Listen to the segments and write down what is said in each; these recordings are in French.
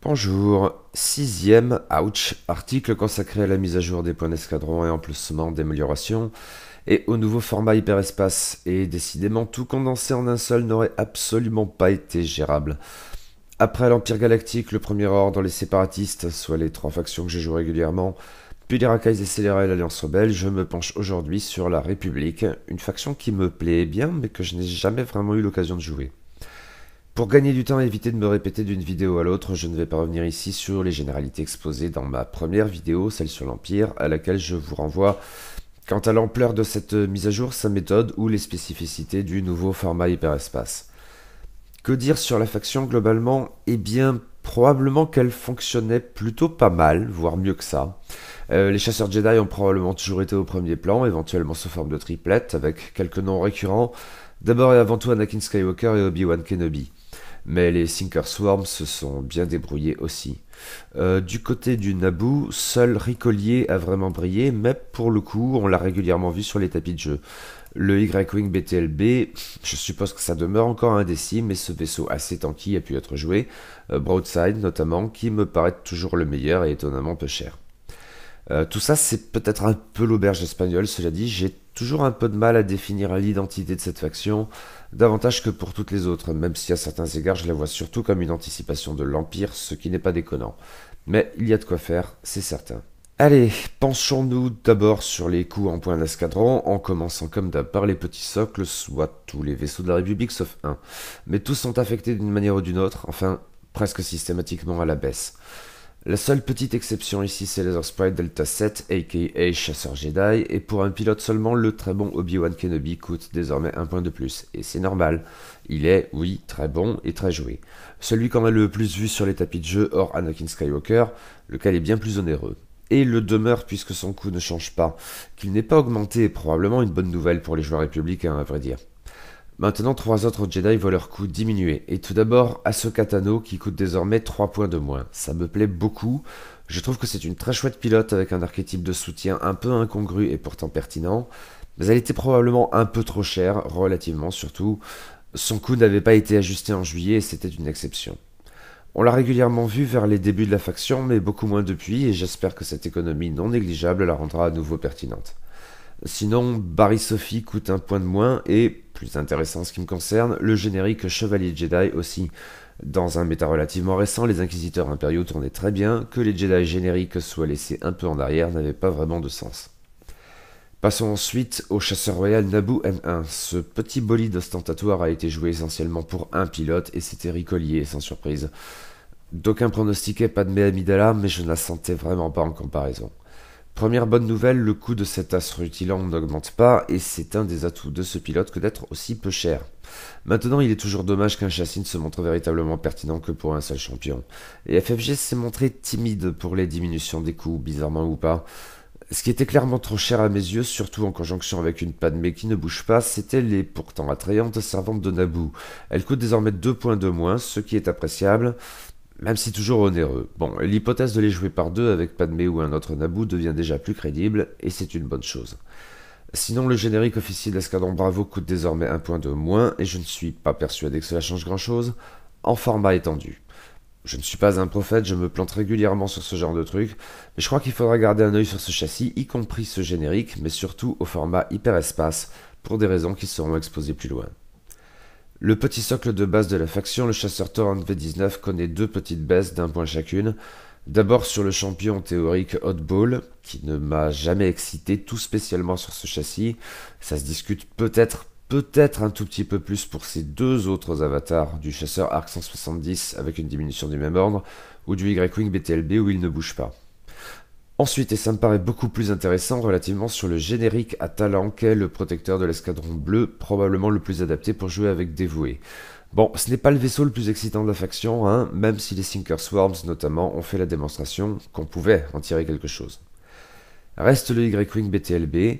Bonjour, sixième ouch, article consacré à la mise à jour des points d'escadron et emplacement d'amélioration et au nouveau format hyperespace. Et décidément, tout condensé en un seul n'aurait absolument pas été gérable. Après l'Empire Galactique, le Premier Ordre, les séparatistes, soit les trois factions que je joue régulièrement, puis les racailles et scélérats et l'Alliance Rebelle, je me penche aujourd'hui sur la République, une faction qui me plaît bien mais que je n'ai jamais vraiment eu l'occasion de jouer. Pour gagner du temps et éviter de me répéter d'une vidéo à l'autre, je ne vais pas revenir ici sur les généralités exposées dans ma première vidéo, celle sur l'Empire, à laquelle je vous renvoie. Quant à l'ampleur de cette mise à jour, sa méthode ou les spécificités du nouveau format hyperespace. Que dire sur la faction globalement Eh bien, probablement qu'elle fonctionnait plutôt pas mal, voire mieux que ça. Euh, les chasseurs Jedi ont probablement toujours été au premier plan, éventuellement sous forme de triplette, avec quelques noms récurrents. D'abord et avant tout Anakin Skywalker et Obi-Wan Kenobi mais les Sinker Swarm se sont bien débrouillés aussi. Euh, du côté du Naboo, seul Ricolier a vraiment brillé, mais pour le coup, on l'a régulièrement vu sur les tapis de jeu. Le Y-Wing BTLB, je suppose que ça demeure encore indécis, mais ce vaisseau assez tanky a pu être joué, euh, Broadside notamment, qui me paraît toujours le meilleur et étonnamment peu cher. Euh, tout ça, c'est peut-être un peu l'auberge espagnole, cela dit, j'ai toujours un peu de mal à définir l'identité de cette faction, davantage que pour toutes les autres, même si à certains égards je la vois surtout comme une anticipation de l'Empire, ce qui n'est pas déconnant. Mais il y a de quoi faire, c'est certain. Allez, penchons-nous d'abord sur les coups en point d'escadron, en commençant comme d'hab par les petits socles, soit tous les vaisseaux de la République sauf un. Mais tous sont affectés d'une manière ou d'une autre, enfin presque systématiquement à la baisse. La seule petite exception ici, c'est Leather Sprite Delta 7, aka Chasseur Jedi, et pour un pilote seulement, le très bon Obi-Wan Kenobi coûte désormais un point de plus, et c'est normal. Il est, oui, très bon et très joué. Celui qu'on a le plus vu sur les tapis de jeu, hors Anakin Skywalker, lequel est bien plus onéreux et le demeure puisque son coût ne change pas. Qu'il n'ait pas augmenté est probablement une bonne nouvelle pour les joueurs républicains, à vrai dire. Maintenant, trois autres Jedi voient leur coût diminuer. Et tout d'abord, ce qui coûte désormais 3 points de moins. Ça me plaît beaucoup. Je trouve que c'est une très chouette pilote avec un archétype de soutien un peu incongru et pourtant pertinent. Mais elle était probablement un peu trop chère, relativement surtout. Son coût n'avait pas été ajusté en juillet et c'était une exception. On l'a régulièrement vue vers les débuts de la faction, mais beaucoup moins depuis, et j'espère que cette économie non négligeable la rendra à nouveau pertinente. Sinon, Barry Sophie coûte un point de moins et, plus intéressant en ce qui me concerne, le générique Chevalier Jedi aussi. Dans un méta relativement récent, les Inquisiteurs impériaux tournaient très bien, que les Jedi génériques soient laissés un peu en arrière n'avait pas vraiment de sens. Passons ensuite au chasseur royal Naboo m 1 Ce petit bolide ostentatoire a été joué essentiellement pour un pilote et c'était Ricolier, sans surprise. D'aucuns pronostiquaient pas de Amidala, mais je ne la sentais vraiment pas en comparaison. Première bonne nouvelle, le coût de cet as rutilant n'augmente pas et c'est un des atouts de ce pilote que d'être aussi peu cher. Maintenant, il est toujours dommage qu'un châssis ne se montre véritablement pertinent que pour un seul champion. Et FFG s'est montré timide pour les diminutions des coûts, bizarrement ou pas. Ce qui était clairement trop cher à mes yeux, surtout en conjonction avec une panne qui ne bouge pas, c'était les pourtant attrayantes servantes de Naboo. Elles coûtent désormais 2 points de moins, ce qui est appréciable, même si toujours onéreux. Bon, l'hypothèse de les jouer par deux avec Padmé ou un autre Naboo devient déjà plus crédible, et c'est une bonne chose. Sinon, le générique officiel d'Escadron Bravo coûte désormais un point de moins, et je ne suis pas persuadé que cela change grand chose, en format étendu. Je ne suis pas un prophète, je me plante régulièrement sur ce genre de truc, mais je crois qu'il faudra garder un œil sur ce châssis, y compris ce générique, mais surtout au format hyperespace, pour des raisons qui seront exposées plus loin. Le petit socle de base de la faction, le chasseur Torrent V19 connaît deux petites baisses d'un point chacune. D'abord sur le champion théorique Hotball, qui ne m'a jamais excité tout spécialement sur ce châssis. Ça se discute peut-être, peut-être un tout petit peu plus pour ces deux autres avatars, du chasseur Arc 170 avec une diminution du même ordre, ou du Y-Wing BTLB où il ne bouge pas. Ensuite, et ça me paraît beaucoup plus intéressant relativement sur le générique à talent qu'est le protecteur de l'escadron bleu, probablement le plus adapté pour jouer avec dévoué. Bon, ce n'est pas le vaisseau le plus excitant de la faction, hein, même si les Sinker Swarms notamment ont fait la démonstration qu'on pouvait en tirer quelque chose. Reste le Y-Wing BTLB,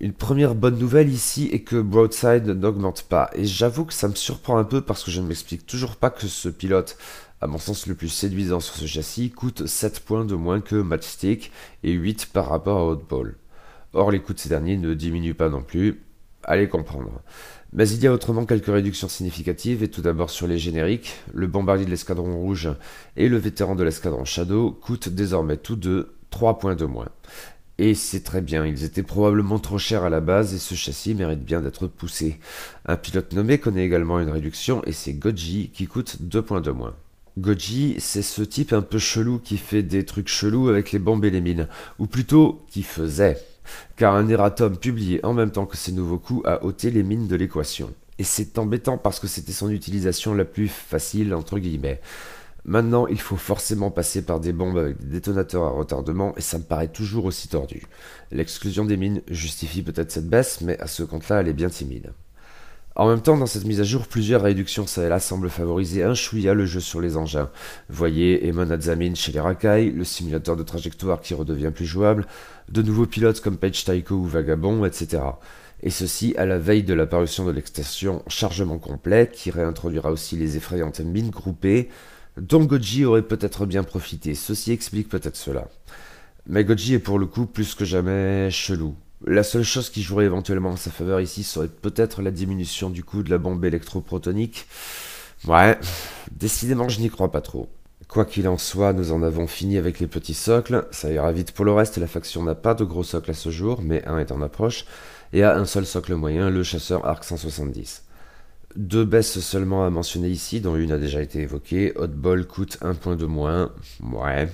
une première bonne nouvelle ici est que Broadside n'augmente pas, et j'avoue que ça me surprend un peu parce que je ne m'explique toujours pas que ce pilote, à mon sens le plus séduisant sur ce châssis, coûte 7 points de moins que Matchstick et 8 par rapport à Hotball. Or les coûts de ces derniers ne diminuent pas non plus, allez comprendre. Mais il y a autrement quelques réductions significatives, et tout d'abord sur les génériques, le bombardier de l'escadron rouge et le vétéran de l'escadron Shadow coûtent désormais tous deux 3 points de moins. Et c'est très bien, ils étaient probablement trop chers à la base et ce châssis mérite bien d'être poussé. Un pilote nommé connaît également une réduction et c'est Goji qui coûte 2 points de moins. Goji, c'est ce type un peu chelou qui fait des trucs chelous avec les bombes et les mines, ou plutôt qui faisait, car un erratum publié en même temps que ses nouveaux coups a ôté les mines de l'équation. Et c'est embêtant parce que c'était son utilisation la plus facile entre guillemets. Maintenant, il faut forcément passer par des bombes avec des détonateurs à retardement et ça me paraît toujours aussi tordu. L'exclusion des mines justifie peut-être cette baisse, mais à ce compte-là, elle est bien timide. En même temps, dans cette mise à jour, plusieurs réductions ça et semblent favoriser un chouïa le jeu sur les engins. Voyez Emon chez les racailles, le simulateur de trajectoire qui redevient plus jouable, de nouveaux pilotes comme Page Taiko ou Vagabond, etc et ceci à la veille de l'apparition de l'extension Chargement complet, qui réintroduira aussi les effrayantes mines groupées, dont Goji aurait peut-être bien profité. Ceci explique peut-être cela. Mais Goji est pour le coup plus que jamais chelou. La seule chose qui jouerait éventuellement en sa faveur ici serait peut-être la diminution du coût de la bombe électroprotonique. Ouais, décidément je n'y crois pas trop. Quoi qu'il en soit, nous en avons fini avec les petits socles, ça ira vite pour le reste, la faction n'a pas de gros socle à ce jour, mais un est en approche, et a un seul socle moyen, le chasseur Arc 170. Deux baisses seulement à mentionner ici, dont une a déjà été évoquée. Hotball coûte un point de moins. Ouais.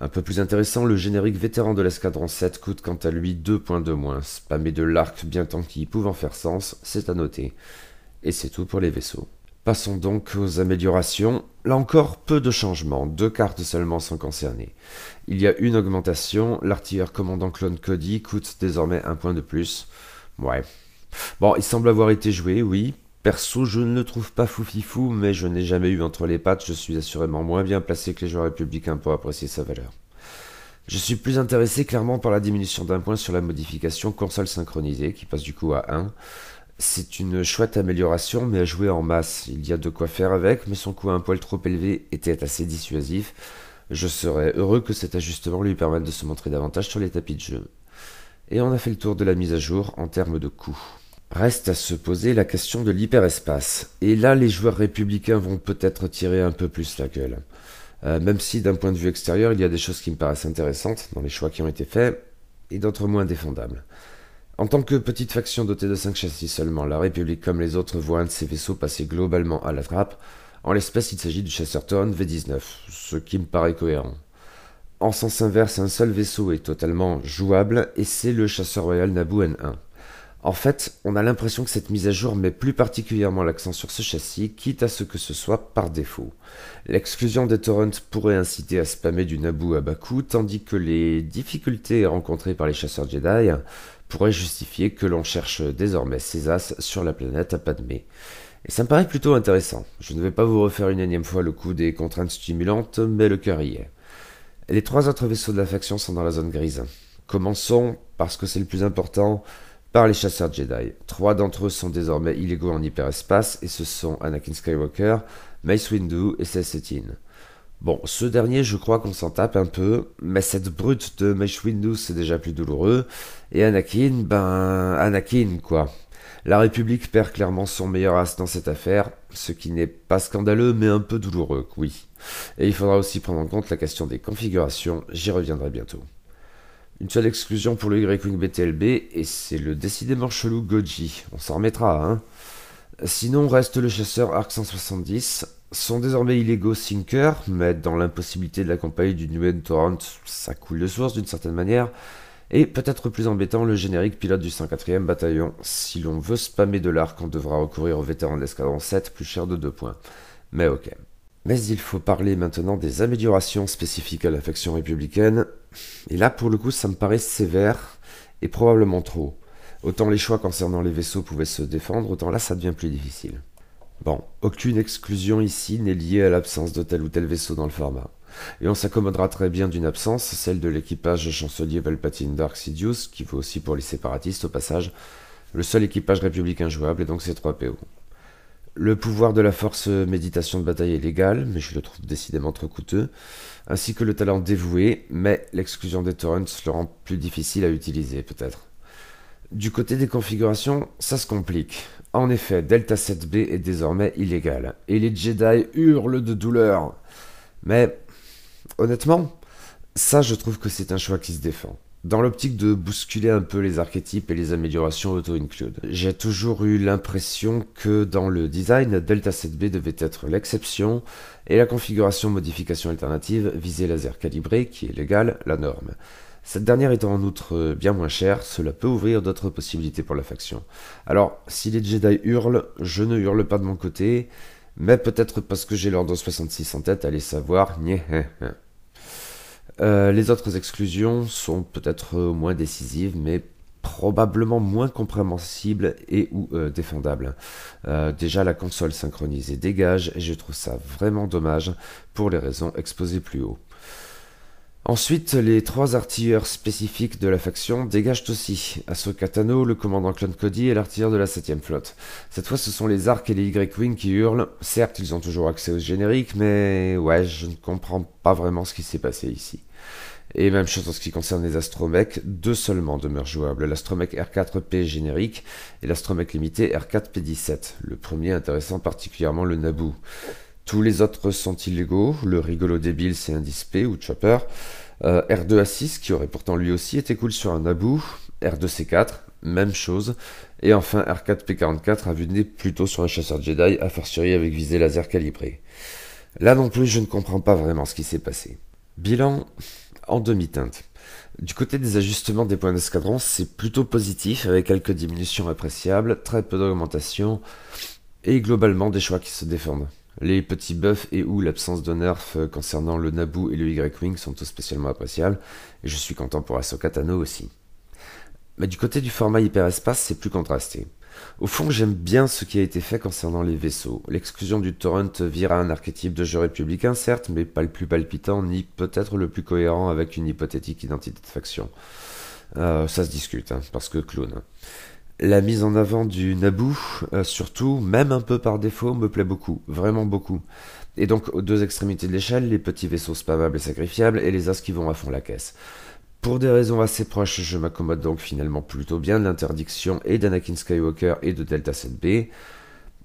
Un peu plus intéressant, le générique vétéran de l'escadron 7 coûte quant à lui 2 points de moins. Spammer de l'arc bien tant qu'il en faire sens, c'est à noter. Et c'est tout pour les vaisseaux. Passons donc aux améliorations. Là encore, peu de changements, deux cartes seulement sont concernées. Il y a une augmentation, l'artilleur commandant clone Cody coûte désormais un point de plus. Ouais. Bon, il semble avoir été joué, oui, Perso, je ne le trouve pas foufifou, mais je n'ai jamais eu entre les pattes, je suis assurément moins bien placé que les joueurs républicains pour apprécier sa valeur. Je suis plus intéressé clairement par la diminution d'un point sur la modification console synchronisée, qui passe du coup à 1. C'est une chouette amélioration, mais à jouer en masse. Il y a de quoi faire avec, mais son coût à un poil trop élevé était assez dissuasif. Je serais heureux que cet ajustement lui permette de se montrer davantage sur les tapis de jeu. Et on a fait le tour de la mise à jour en termes de coûts. Reste à se poser la question de l'hyperespace. Et là, les joueurs républicains vont peut-être tirer un peu plus la gueule. Euh, même si d'un point de vue extérieur, il y a des choses qui me paraissent intéressantes dans les choix qui ont été faits, et d'autres moins défendables. En tant que petite faction dotée de 5 châssis seulement, la République comme les autres voit un de ses vaisseaux passer globalement à la trappe. En l'espèce, il s'agit du chasseur Torn V19, ce qui me paraît cohérent. En sens inverse, un seul vaisseau est totalement jouable, et c'est le chasseur royal Naboo N1. En fait, on a l'impression que cette mise à jour met plus particulièrement l'accent sur ce châssis, quitte à ce que ce soit par défaut. L'exclusion des torrents pourrait inciter à spammer du Naboo à bas tandis que les difficultés rencontrées par les chasseurs Jedi pourraient justifier que l'on cherche désormais ses as sur la planète à Padmé. Et ça me paraît plutôt intéressant. Je ne vais pas vous refaire une énième fois le coup des contraintes stimulantes, mais le cœur y est. Les trois autres vaisseaux de la faction sont dans la zone grise. Commençons, parce que c'est le plus important, par les chasseurs Jedi. Trois d'entre eux sont désormais illégaux en hyperespace et ce sont Anakin Skywalker, Mace Windu et Celestine. Bon, ce dernier, je crois qu'on s'en tape un peu, mais cette brute de Mace Windu, c'est déjà plus douloureux, et Anakin, ben... Anakin, quoi. La République perd clairement son meilleur as dans cette affaire, ce qui n'est pas scandaleux, mais un peu douloureux, oui. Et il faudra aussi prendre en compte la question des configurations, j'y reviendrai bientôt. Une seule exclusion pour le Y-Wing BTLB, et c'est le décidément chelou Goji. On s'en remettra, hein. Sinon, reste le chasseur Arc 170. Sont désormais illégaux Sinker, mais dans l'impossibilité de la compagnie du Nguyen Torrent, ça coule de source d'une certaine manière. Et peut-être plus embêtant, le générique pilote du 104e bataillon. Si l'on veut spammer de l'arc, on devra recourir aux vétérans de l'escadron 7, plus cher de 2 points. Mais ok. Mais il faut parler maintenant des améliorations spécifiques à la faction républicaine. Et là, pour le coup, ça me paraît sévère et probablement trop. Autant les choix concernant les vaisseaux pouvaient se défendre, autant là, ça devient plus difficile. Bon, aucune exclusion ici n'est liée à l'absence de tel ou tel vaisseau dans le format. Et on s'accommodera très bien d'une absence, celle de l'équipage chancelier Valpatine Dark Sidious, qui vaut aussi pour les séparatistes au passage le seul équipage républicain jouable, et donc ses 3 PO. Le pouvoir de la force euh, méditation de bataille est légal, mais je le trouve décidément trop coûteux, ainsi que le talent dévoué, mais l'exclusion des torrents le rend plus difficile à utiliser peut-être. Du côté des configurations, ça se complique. En effet, Delta 7B est désormais illégal, et les Jedi hurlent de douleur. Mais, honnêtement, ça je trouve que c'est un choix qui se défend dans l'optique de bousculer un peu les archétypes et les améliorations auto-include. J'ai toujours eu l'impression que dans le design, Delta 7B devait être l'exception et la configuration modification alternative visée laser calibré qui est légal la norme. Cette dernière étant en outre euh, bien moins chère, cela peut ouvrir d'autres possibilités pour la faction. Alors, si les Jedi hurlent, je ne hurle pas de mon côté, mais peut-être parce que j'ai l'ordre 66 en tête, allez savoir, hein, hein. Euh, les autres exclusions sont peut-être euh, moins décisives, mais probablement moins compréhensibles et ou euh, défendables. déjà la console synchronisée dégage et je trouve ça vraiment dommage pour les raisons exposées plus haut. Ensuite, les trois artilleurs spécifiques de la faction dégagent aussi Asso katano le commandant Clone Cody et l'artilleur de la 7ème flotte. Cette fois, ce sont les arcs et les Y-Wing qui hurlent. Certes, ils ont toujours accès au générique, mais ouais, je ne comprends pas vraiment ce qui s'est passé ici. Et même chose en ce qui concerne les astromechs, deux seulement demeurent jouables, l'astromech R4P générique et l'astromech limité R4P17, le premier intéressant particulièrement le Naboo. Tous les autres sont illégaux, le rigolo débile c'est un P ou Chopper, R2 a 6 qui aurait pourtant lui aussi été cool sur un Naboo, R2C4, même chose, et enfin R4P44 a vu plutôt sur un chasseur Jedi, à fortiori avec visée laser calibrée. Là non plus je ne comprends pas vraiment ce qui s'est passé. Bilan en demi-teinte. Du côté des ajustements des points d'escadron, c'est plutôt positif, avec quelques diminutions appréciables, très peu d'augmentation, et globalement des choix qui se défendent. Les petits buffs et ou l'absence de nerf euh, concernant le Naboo et le Y-Wing sont tout spécialement appréciables, et je suis content pour Asokatano aussi. Mais du côté du format hyperespace, c'est plus contrasté. Au fond, j'aime bien ce qui a été fait concernant les vaisseaux. L'exclusion du torrent vira à un archétype de jeu républicain, certes, mais pas le plus palpitant, ni peut-être le plus cohérent avec une hypothétique identité de faction. Euh, ça se discute, hein, parce que clown. La mise en avant du Naboo, euh, surtout, même un peu par défaut, me plaît beaucoup, vraiment beaucoup. Et donc, aux deux extrémités de l'échelle, les petits vaisseaux spammables et sacrifiables, et les as qui vont à fond la caisse. Pour des raisons assez proches, je m'accommode donc finalement plutôt bien de l'interdiction et d'Anakin Skywalker et de Delta 7B.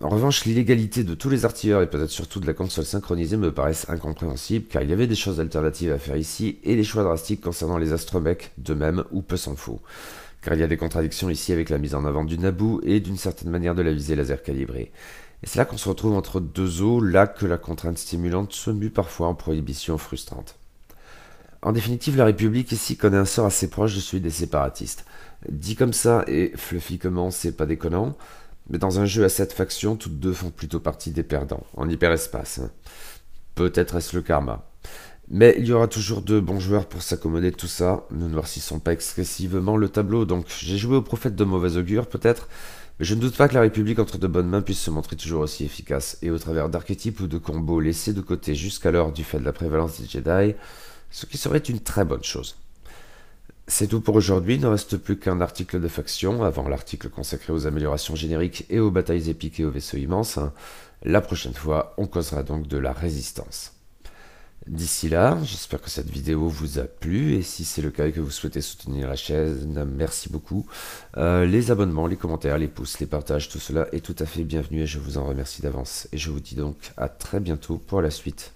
En revanche, l'illégalité de tous les artilleurs et peut-être surtout de la console synchronisée me paraissent incompréhensibles car il y avait des choses alternatives à faire ici et les choix drastiques concernant les astromechs, de même ou peu s'en faut car il y a des contradictions ici avec la mise en avant du Naboo et d'une certaine manière de la visée laser calibrée. Et c'est là qu'on se retrouve entre deux eaux, là que la contrainte stimulante se mue parfois en prohibition frustrante. En définitive, la République ici connaît un sort assez proche de celui des séparatistes. Dit comme ça et fluffy c'est pas déconnant, mais dans un jeu à cette factions, toutes deux font plutôt partie des perdants, en hyperespace. Peut-être est-ce le karma. Mais il y aura toujours de bons joueurs pour s'accommoder de tout ça. Ne noircissons pas excessivement le tableau. Donc j'ai joué au prophète de mauvaise augure peut-être, mais je ne doute pas que la République entre de bonnes mains puisse se montrer toujours aussi efficace. Et au travers d'archétypes ou de combos laissés de côté jusqu'alors du fait de la prévalence des Jedi, ce qui serait une très bonne chose. C'est tout pour aujourd'hui, il ne reste plus qu'un article de faction, avant l'article consacré aux améliorations génériques et aux batailles épiques et aux vaisseaux immenses. La prochaine fois, on causera donc de la résistance. D'ici là, j'espère que cette vidéo vous a plu et si c'est le cas et que vous souhaitez soutenir la chaîne, merci beaucoup. Euh, les abonnements, les commentaires, les pouces, les partages, tout cela est tout à fait bienvenu et je vous en remercie d'avance. Et je vous dis donc à très bientôt pour la suite.